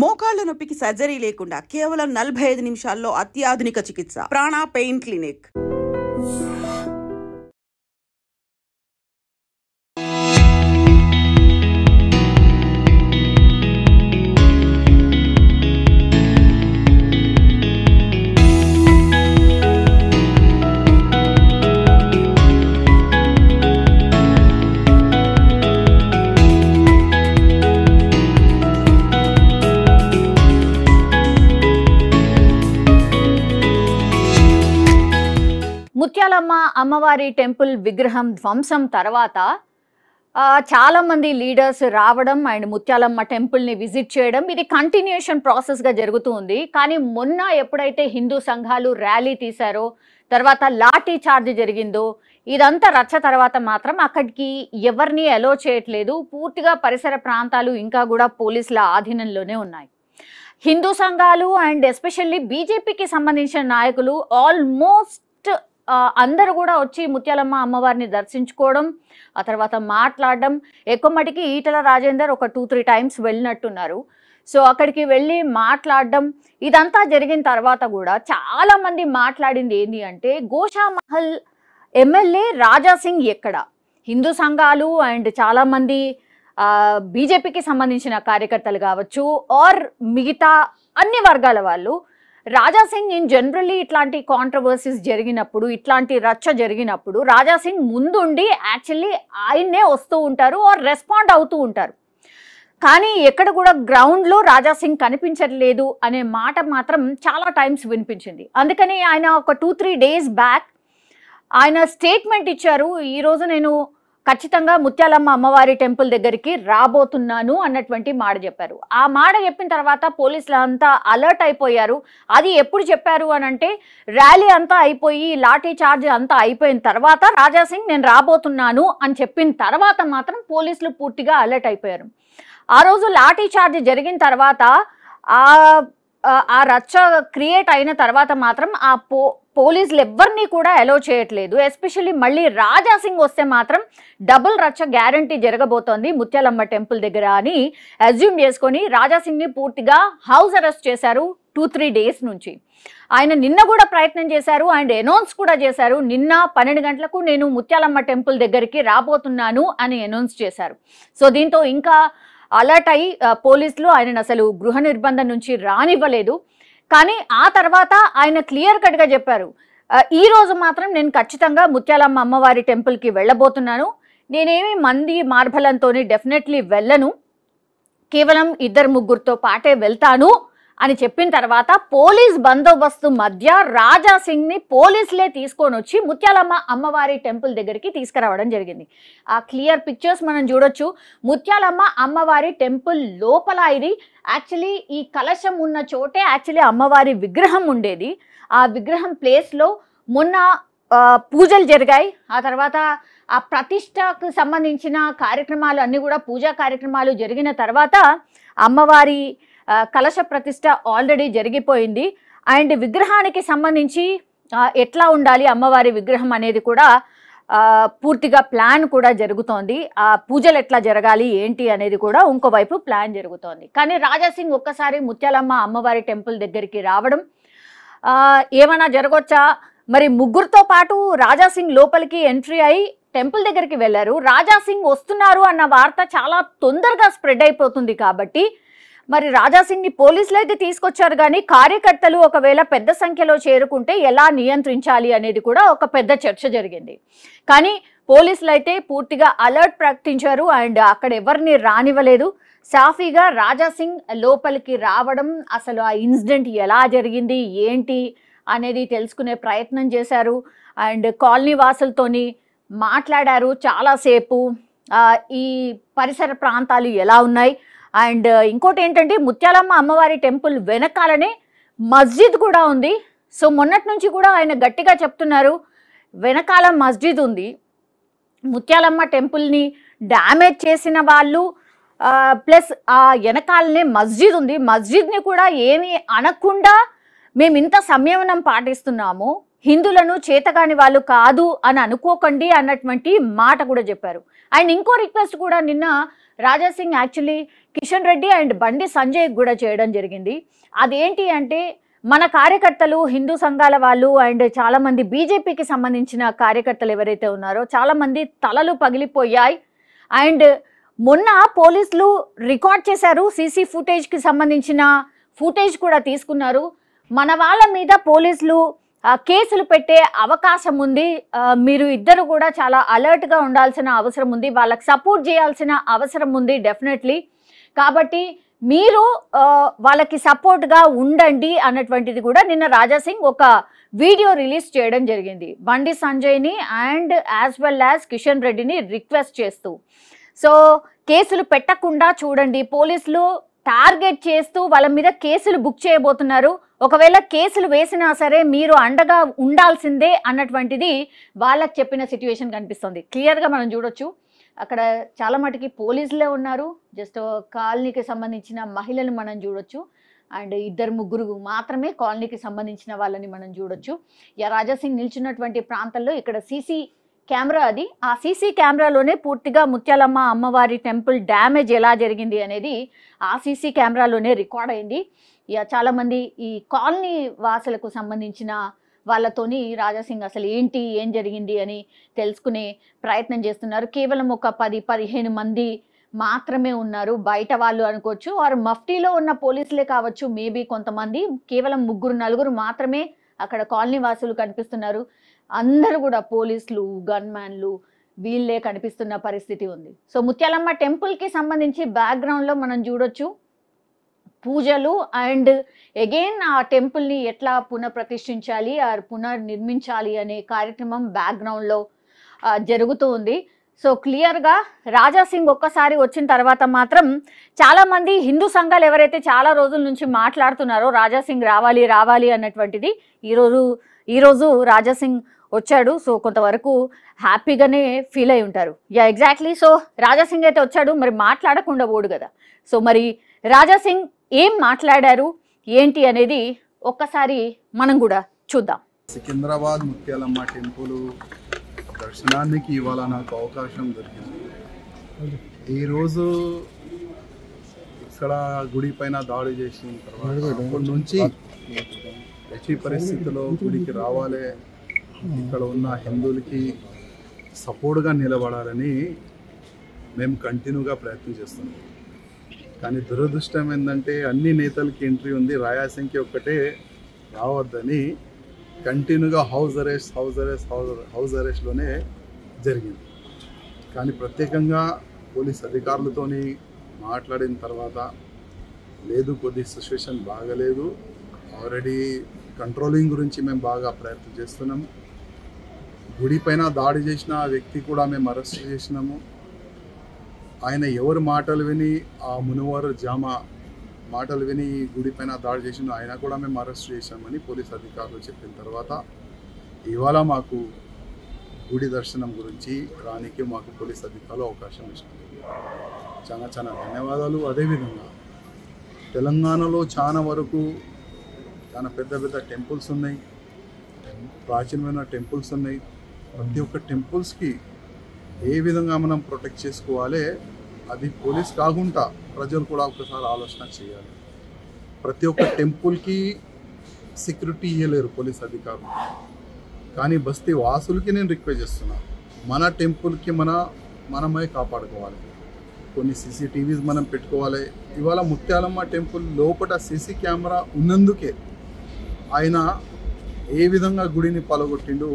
మోకాళ్ళ నొప్పికి సర్జరీ లేకుండా కేవలం నలభై ఐదు నిమిషాల్లో అత్యాధునిక చికిత్స ప్రాణ పెయిన్ క్లినిక్ దుర్గమ్మ అమ్మవారి టెంపుల్ విగ్రహం ధ్వంసం తర్వాత చాలామంది లీడర్స్ రావడం అండ్ ముత్యాలమ్మ టెంపుల్ని విజిట్ చేయడం ఇది కంటిన్యూషన్ ప్రాసెస్గా జరుగుతూ ఉంది కానీ మొన్న ఎప్పుడైతే హిందూ సంఘాలు ర్యాలీ తీశారో తర్వాత లాఠీ చార్జ్ జరిగిందో ఇదంతా రచ్చ తర్వాత మాత్రం అక్కడికి ఎవరిని అలో చేయట్లేదు పూర్తిగా పరిసర ప్రాంతాలు ఇంకా కూడా పోలీసుల ఆధీనంలోనే ఉన్నాయి హిందూ సంఘాలు అండ్ ఎస్పెషల్లీ బీజేపీకి సంబంధించిన నాయకులు ఆల్మోస్ట్ అందరూ కూడా వచ్చి ముత్యాలమ్మ అమ్మవారిని దర్శించుకోవడం ఆ తర్వాత మాట్లాడడం ఎక్కువ మటుకి ఈటల రాజేందర్ ఒక టూ త్రీ టైమ్స్ వెళ్ళినట్టున్నారు సో అక్కడికి వెళ్ళి మాట్లాడడం ఇదంతా జరిగిన తర్వాత కూడా చాలామంది మాట్లాడింది ఏంటి అంటే గోషామహల్ ఎమ్మెల్యే రాజాసింగ్ ఎక్కడ హిందూ సంఘాలు అండ్ చాలామంది బీజేపీకి సంబంధించిన కార్యకర్తలు కావచ్చు ఆర్ మిగతా అన్ని వర్గాల వాళ్ళు రాజాసింగ్ ఇన్ జనరల్లీ ఇట్లాంటి కాంట్రవర్సీస్ జరిగినప్పుడు ఇట్లాంటి రచ్చ జరిగినప్పుడు రాజాసింగ్ ముందుండి యాక్చువల్లీ ఆయన్నే వస్తూ ఉంటారు ఆర్ రెస్పాండ్ అవుతూ ఉంటారు కానీ ఎక్కడ కూడా గ్రౌండ్లో రాజాసింగ్ కనిపించట్లేదు అనే మాట మాత్రం చాలా టైమ్స్ వినిపించింది అందుకని ఆయన ఒక టూ త్రీ డేస్ బ్యాక్ ఆయన స్టేట్మెంట్ ఇచ్చారు ఈరోజు నేను ఖచ్చితంగా ముత్యాలమ్మ అమ్మవారి టెంపుల్ దగ్గరికి రాబోతున్నాను అన్నటువంటి మాట చెప్పారు ఆ మాట చెప్పిన తర్వాత పోలీసులు అంతా అలర్ట్ అయిపోయారు అది ఎప్పుడు చెప్పారు అని అంటే ర్యాలీ అంతా అయిపోయి లాఠీ చార్జ్ అంతా అయిపోయిన తర్వాత రాజాసింగ్ నేను రాబోతున్నాను అని చెప్పిన తర్వాత మాత్రం పోలీసులు పూర్తిగా అలర్ట్ అయిపోయారు ఆ రోజు లాఠీ చార్జ్ జరిగిన తర్వాత ఆ రచ్చ క్రియేట్ అయిన తర్వాత మాత్రం ఆ పో పోలీసులు ఎవరినీ కూడా అలో చేయట్లేదు ఎస్పెషల్లీ మళ్ళీ రాజా సింగ్ వస్తే మాత్రం డబుల్ రచ్చ గ్యారంటీ జరగబోతోంది ముత్యాలమ్మ టెంపుల్ దగ్గర అని అజ్యూమ్ చేసుకొని రాజా సింగ్ని పూర్తిగా హౌస్ అరెస్ట్ చేశారు టూ త్రీ డేస్ నుంచి ఆయన నిన్న కూడా ప్రయత్నం చేశారు అండ్ అనౌన్స్ కూడా చేశారు నిన్న పన్నెండు గంటలకు నేను ముత్యాలమ్మ టెంపుల్ దగ్గరికి రాబోతున్నాను అని అనౌన్స్ చేశారు సో దీంతో ఇంకా అలర్ట్ అయి పోలీసులు ఆయన అసలు గృహ నిర్బంధం నుంచి రానివ్వలేదు కానీ ఆ తర్వాత ఆయన క్లియర్ కట్గా చెప్పారు ఈ రోజు మాత్రం నేను ఖచ్చితంగా ముత్యాలమ్మ అమ్మవారి టెంపుల్కి వెళ్ళబోతున్నాను నేనేమి మంది మార్బలంతో డెఫినెట్లీ వెళ్ళను కేవలం ఇద్దరు ముగ్గురితో పాటే వెళ్తాను అని చెప్పిన తర్వాత పోలీస్ బందోబస్తు మధ్య రాజా సింగ్ ని పోలీసులే తీసుకొని వచ్చి ముత్యాలమ్మ అమ్మవారి టెంపుల్ దగ్గరికి తీసుకురావడం జరిగింది ఆ క్లియర్ పిక్చర్స్ మనం చూడొచ్చు ముత్యాలమ్మ అమ్మవారి టెంపుల్ లోపల ఇది యాక్చువల్లీ ఈ కలశం ఉన్న చోటే యాక్చువల్లీ అమ్మవారి విగ్రహం ఉండేది ఆ విగ్రహం ప్లేస్లో మొన్న పూజలు జరిగాయి ఆ తర్వాత ఆ ప్రతిష్టకు సంబంధించిన కార్యక్రమాలు అన్నీ కూడా పూజా కార్యక్రమాలు జరిగిన తర్వాత అమ్మవారి కలశ ప్రతిష్ట ఆల్రెడీ జరిగిపోయింది అండ్ విగ్రహానికి సంబంధించి ఎట్లా ఉండాలి అమ్మవారి విగ్రహం అనేది కూడా పూర్తిగా ప్లాన్ కూడా జరుగుతోంది ఆ పూజలు ఎట్లా జరగాలి ఏంటి అనేది కూడా ఇంకోవైపు ప్లాన్ జరుగుతోంది కానీ రాజాసింగ్ ఒక్కసారి ముత్యాలమ్మ అమ్మవారి టెంపుల్ దగ్గరికి రావడం ఏమైనా జరగొచ్చా మరి ముగ్గురితో పాటు రాజాసింగ్ లోపలికి ఎంట్రీ అయి టెంపుల్ దగ్గరికి వెళ్ళారు రాజాసింగ్ వస్తున్నారు అన్న వార్త చాలా తొందరగా స్ప్రెడ్ అయిపోతుంది కాబట్టి మరి రాజాసింగ్ ని పోలీసులు అయితే తీసుకొచ్చారు కానీ కార్యకర్తలు ఒకవేళ పెద్ద సంఖ్యలో చేరుకుంటే ఎలా నియంత్రించాలి అనేది కూడా ఒక పెద్ద చర్చ జరిగింది కానీ పోలీసులు అయితే పూర్తిగా అలర్ట్ ప్రకటించారు అండ్ అక్కడ ఎవరిని రానివ్వలేదు సాఫీగా రాజాసింగ్ లోపలికి రావడం అసలు ఆ ఇన్సిడెంట్ ఎలా జరిగింది ఏంటి అనేది తెలుసుకునే ప్రయత్నం చేశారు అండ్ కాలనీ వాసులతోని మాట్లాడారు చాలాసేపు ఈ పరిసర ప్రాంతాలు ఎలా ఉన్నాయి అండ్ ఇంకోటి ఏంటంటే ముత్యాలమ్మ అమ్మవారి టెంపుల్ వెనకాలనే మస్జిద్ కూడా ఉంది సో మొన్నటి నుంచి కూడా ఆయన గట్టిగా చెప్తున్నారు వెనకాల మస్జిద్ ఉంది ముత్యాలమ్మ టెంపుల్ని డ్యామేజ్ చేసిన వాళ్ళు ప్లస్ ఆ వెనకాలనే మస్జిద్ ఉంది మస్జిద్ని కూడా ఏమీ అనకుండా మేము ఇంత సంయమనం పాటిస్తున్నాము హిందువులను చేతగాని వాళ్ళు కాదు అని అనుకోకండి అన్నటువంటి మాట కూడా చెప్పారు అండ్ ఇంకో రిక్వెస్ట్ కూడా నిన్న రాజా సింగ్ యాక్చువల్లీ కిషన్ రెడ్డి అండ్ బండి సంజయ్ కూడా చేయడం జరిగింది అదేంటి అంటే మన కార్యకర్తలు హిందూ సంఘాల వాళ్ళు అండ్ చాలామంది బీజేపీకి సంబంధించిన కార్యకర్తలు ఎవరైతే ఉన్నారో చాలామంది తలలు పగిలిపోయాయి అండ్ మొన్న పోలీసులు రికార్డ్ చేశారు సీసీ ఫుటేజ్కి సంబంధించిన ఫుటేజ్ కూడా తీసుకున్నారు మన వాళ్ళ మీద పోలీసులు కేసులు పెట్టే అవకాశం ఉంది మీరు ఇద్దరు కూడా చాలా అలర్ట్గా ఉండాల్సిన అవసరం ఉంది వాళ్ళకి సపోర్ట్ చేయాల్సిన అవసరం ఉంది డెఫినెట్లీ కాబట్టి మీరు వాళ్ళకి సపోర్ట్గా ఉండండి అన్నటువంటిది కూడా నిన్న రాజాసింగ్ ఒక వీడియో రిలీజ్ చేయడం జరిగింది బండి సంజయ్ని and as well as Kishan రెడ్డిని రిక్వెస్ట్ చేస్తూ సో కేసులు పెట్టకుండా చూడండి పోలీసులు టార్గెట్ చేస్తూ వాళ్ళ మీద కేసులు బుక్ చేయబోతున్నారు ఒకవేళ కేసులు వేసినా సరే మీరు అండగా ఉండాల్సిందే అన్నటువంటిది వాళ్ళకి చెప్పిన సిచ్యువేషన్ కనిపిస్తుంది క్లియర్గా మనం చూడొచ్చు అక్కడ చాలా మటుకి పోలీసులే ఉన్నారు జస్ట్ కాలనీకి సంబంధించిన మహిళను మనం చూడొచ్చు అండ్ ఇద్దరు ముగ్గురు మాత్రమే కాలనీకి సంబంధించిన వాళ్ళని మనం చూడొచ్చు రాజాసింగ్ నిల్చున్నటువంటి ప్రాంతంలో ఇక్కడ సీసీ కెమెరా అది ఆ సీసీ కెమెరాలోనే పూర్తిగా ముత్యాలమ్మ అమ్మవారి టెంపుల్ డ్యామేజ్ ఎలా జరిగింది అనేది ఆ సీసీ కెమెరాలోనే రికార్డ్ అయింది ఇక చాలామంది ఈ కాలనీ వాసులకు సంబంధించిన వాళ్ళతోని రాజాసింగ్ అసలు ఏంటి ఏం జరిగింది అని తెలుసుకునే ప్రయత్నం చేస్తున్నారు కేవలం ఒక పది పదిహేను మంది మాత్రమే ఉన్నారు బయట వాళ్ళు అనుకోవచ్చు వారు మఫ్టీలో ఉన్న పోలీసులే కావచ్చు మేబీ కొంతమంది కేవలం ముగ్గురు నలుగురు మాత్రమే అక్కడ కాలనీ వాసులు కనిపిస్తున్నారు అందరు కూడా పోలీసులు గన్మ్యాన్లు వీళ్ళే కనిపిస్తున్న పరిస్థితి ఉంది సో ముత్యాలమ్మ టెంపుల్కి సంబంధించి బ్యాక్గ్రౌండ్లో మనం చూడొచ్చు పూజలు అండ్ అగైన్ ఆ టెంపుల్ని ఎట్లా పునఃప్రతిష్ఠించాలి ఆర్ పునర్నిర్మించాలి అనే కార్యక్రమం బ్యాక్గ్రౌండ్లో జరుగుతూ ఉంది సో క్లియర్గా రాజా సింగ్ ఒక్కసారి వచ్చిన తర్వాత మాత్రం చాలామంది హిందూ సంఘాలు ఎవరైతే చాలా రోజుల నుంచి మాట్లాడుతున్నారో రాజా సింగ్ రావాలి రావాలి అన్నటువంటిది ఈరోజు ఈరోజు రాజా సింగ్ వచ్చాడు సో కొంతవరకు హ్యాపీగానే ఫీల్ అయి ఉంటారు yeah exactly so Raja Singh అయితే వచ్చాడు మరి మాట్లాడకుండా పోడు కదా సో మరి రాజా సింగ్ ఏం మాట్లాడారు ఏంటి అనేది ఒక్కసారి మనం కూడా చూద్దాం సికింద్రాబాద్ ముత్యాలమ్మ టెంపుల్ దర్శనానికి ఇవాళ నాకు అవకాశం దొరికింది ఈరోజు ఇక్కడ గుడి పైన దాడి చేసిన తర్వాత అప్పటి నుంచి ఎట్టి పరిస్థితిలో గుడికి రావాలి ఇక్కడ ఉన్న హిందువులకి సపోర్ట్గా నిలబడాలని మేము కంటిన్యూగా ప్రయత్నం చేస్తున్నాం కానీ దురదృష్టం ఏంటంటే అన్ని నేతలకి ఎంట్రీ ఉంది రాయాసింగ్కి ఒక్కటే రావద్దని కంటిన్యూగా house arrest house arrest house house అరెస్ట్లోనే జరిగింది కానీ ప్రత్యేకంగా పోలీస్ అధికారులతోని మాట్లాడిన తర్వాత లేదు కొద్ది సిచ్యువేషన్ బాగలేదు ఆల్రెడీ కంట్రోలింగ్ గురించి మేము బాగా ప్రయత్నం చేస్తున్నాము గుడి పైన దాడి చేసిన వ్యక్తి కూడా మేము అరెస్ట్ చేసినాము ఆయన ఎవరు మాటలు విని ఆ మునివారు జామ మాటలు విని గుడి పైన దాడి చేసిన ఆయన కూడా మేము అరెస్ట్ చేశామని పోలీస్ అధికారులు చెప్పిన తర్వాత ఇవాళ మాకు గుడి దర్శనం గురించి రానికి మాకు పోలీస్ అధికారులు అవకాశం ఇచ్చింది చాలా చాలా ధన్యవాదాలు అదేవిధంగా తెలంగాణలో చాలా వరకు చాలా పెద్ద పెద్ద టెంపుల్స్ ఉన్నాయి ప్రాచీనమైన టెంపుల్స్ ఉన్నాయి ప్రతి ఒక్క టెంపుల్స్కి ఏ విధంగా మనం ప్రొటెక్ట్ చేసుకోవాలి అది పోలీస్ కాకుండా ప్రజలు కూడా ఒకసారి ఆలోచన చేయాలి ప్రతి ఒక్క టెంపుల్కి సెక్యూరిటీ ఇవ్వలేరు పోలీస్ అధికారులు కానీ బస్తీ వాసులకి నేను రిక్వెస్ట్ చేస్తున్నా మన టెంపుల్కి మన మనమే కాపాడుకోవాలి కొన్ని సీసీటీవీస్ మనం పెట్టుకోవాలి ఇవాళ ముత్యాలమ్మ టెంపుల్ లోపల సీసీ కెమెరా ఉన్నందుకే ఆయన ఏ విధంగా గుడిని పలగొట్టిండు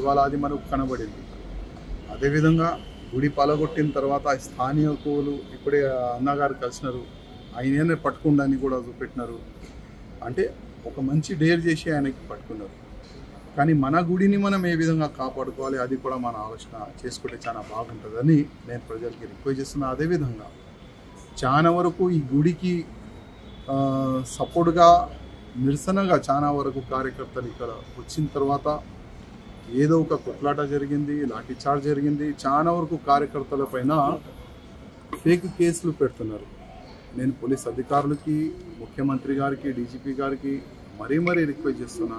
ఇవాళ అది మనకు కనబడింది అదేవిధంగా గుడి పలగొట్టిన తర్వాత కోలు ఇప్పుడే అన్నగారు కలిసినారు ఆయననే పట్టుకుండని కూడా చూపెట్టినారు అంటే ఒక మంచి డేర్ చేసి ఆయనకి పట్టుకున్నారు కానీ మన గుడిని మనం ఏ విధంగా కాపాడుకోవాలి అది కూడా మన ఆలోచన చేసుకుంటే చాలా బాగుంటుందని నేను ప్రజలకి రిక్వెస్ట్ చేస్తున్నా అదేవిధంగా చాలా వరకు ఈ గుడికి సపోర్ట్గా నిరసనగా చాలా వరకు కార్యకర్తలు ఇక్కడ వచ్చిన తర్వాత ఏదో ఒక కొట్లాట జరిగింది లాఠీచార్జ్ జరిగింది చాలా వరకు కార్యకర్తల పైన ఫేక్ కేసులు పెడుతున్నారు నేను పోలీస్ అధికారులకి ముఖ్యమంత్రి గారికి డీజీపీ గారికి మరీ మరీ రిక్వెస్ట్ చేస్తున్నా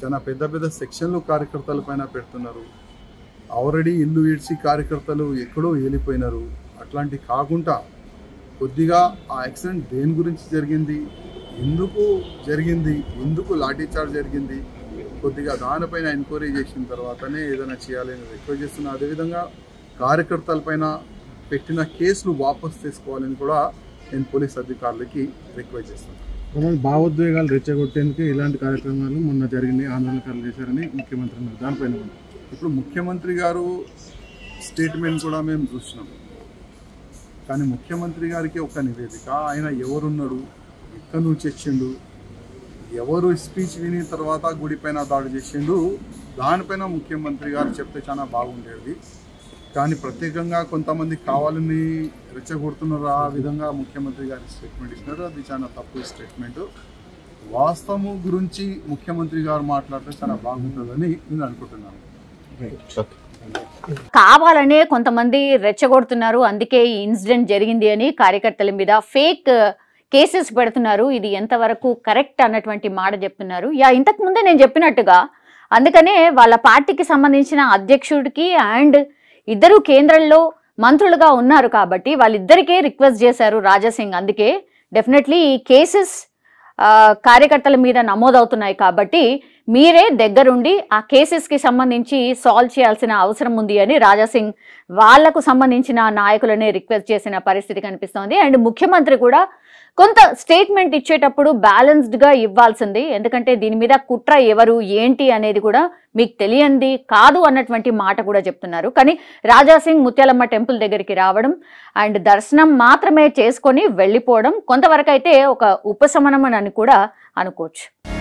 చాలా పెద్ద పెద్ద సెక్షన్లు కార్యకర్తల పైన పెడుతున్నారు ఆల్రెడీ ఇల్లు ఏడ్చి కార్యకర్తలు ఎక్కడో ఏలిపోయినారు అట్లాంటి కాకుండా కొద్దిగా ఆ యాక్సిడెంట్ దేని గురించి జరిగింది ఎందుకు జరిగింది ఎందుకు లాఠీచార్జ్ జరిగింది కొద్దిగా దానిపైన ఎంక్వైరీ చేసిన తర్వాతనే ఏదైనా చేయాలని రిక్వెస్ట్ చేస్తున్నా అదేవిధంగా కార్యకర్తలపైన పెట్టిన కేసులు వాపస్ తీసుకోవాలని కూడా నేను పోలీస్ అధికారులకి రిక్వెస్ట్ చేస్తున్నాను భావోద్వేగాలు రెచ్చగొట్టేందుకు ఇలాంటి కార్యక్రమాలు మొన్న జరిగింది ఆందోళనకారులు చేశారని ముఖ్యమంత్రి అన్నారు దానిపైన ఇప్పుడు ముఖ్యమంత్రి గారు స్టేట్మెంట్ కూడా మేము చూసినాం కానీ ముఖ్యమంత్రి గారికి ఒక నివేదిక ఆయన ఎవరున్నారు ఎక్కడి నుంచి వచ్చిండు ఎవరు స్పీచ్ విని తర్వాత గుడిపైన దాడి చేసిండు దానిపైన ముఖ్యమంత్రి గారు చెప్తే చాలా బాగుండేది కానీ ప్రత్యేకంగా కొంతమంది కావాలని రెచ్చగొడుతున్నారు ఆ విధంగా ముఖ్యమంత్రి గారి స్టేట్మెంట్ ఇచ్చినారు అది చాలా తప్పు స్టేట్మెంట్ వాస్తవము గురించి ముఖ్యమంత్రి గారు మాట్లాడితే చాలా బాగుంటుందని నేను అనుకుంటున్నాను కావాలనే కొంతమంది రెచ్చగొడుతున్నారు అందుకే ఈ ఇన్సిడెంట్ జరిగింది అని కార్యకర్తల మీద ఫేక్ కేసెస్ పెడుతున్నారు ఇది ఎంతవరకు కరెక్ట్ అన్నటువంటి మాట చెప్తున్నారు యా ఇంతకు ముందే నేను చెప్పినట్టుగా అందుకనే వాళ్ళ పార్టీకి సంబంధించిన అధ్యక్షుడికి అండ్ ఇద్దరు కేంద్రంలో మంత్రులుగా ఉన్నారు కాబట్టి వాళ్ళిద్దరికే రిక్వెస్ట్ చేశారు రాజాసింగ్ అందుకే డెఫినెట్లీ ఈ కేసెస్ కార్యకర్తల మీద నమోదవుతున్నాయి కాబట్టి మీరే దగ్గరుండి ఆ కేసెస్కి సంబంధించి సాల్వ్ చేయాల్సిన అవసరం ఉంది అని రాజాసింగ్ వాళ్లకు సంబంధించిన నాయకులనే రిక్వెస్ట్ చేసిన పరిస్థితి కనిపిస్తోంది అండ్ ముఖ్యమంత్రి కూడా కొంత స్టేట్మెంట్ ఇచ్చేటప్పుడు బ్యాలెన్స్డ్గా ఇవ్వాల్సింది ఎందుకంటే దీని మీద కుట్ర ఎవరు ఏంటి అనేది కూడా మీకు తెలియంది కాదు అన్నటువంటి మాట కూడా చెప్తున్నారు కానీ రాజాసింగ్ ముత్యాలమ్మ టెంపుల్ దగ్గరికి రావడం అండ్ దర్శనం మాత్రమే చేసుకొని వెళ్ళిపోవడం కొంతవరకు అయితే ఒక ఉపశమనం అని కూడా అనుకోవచ్చు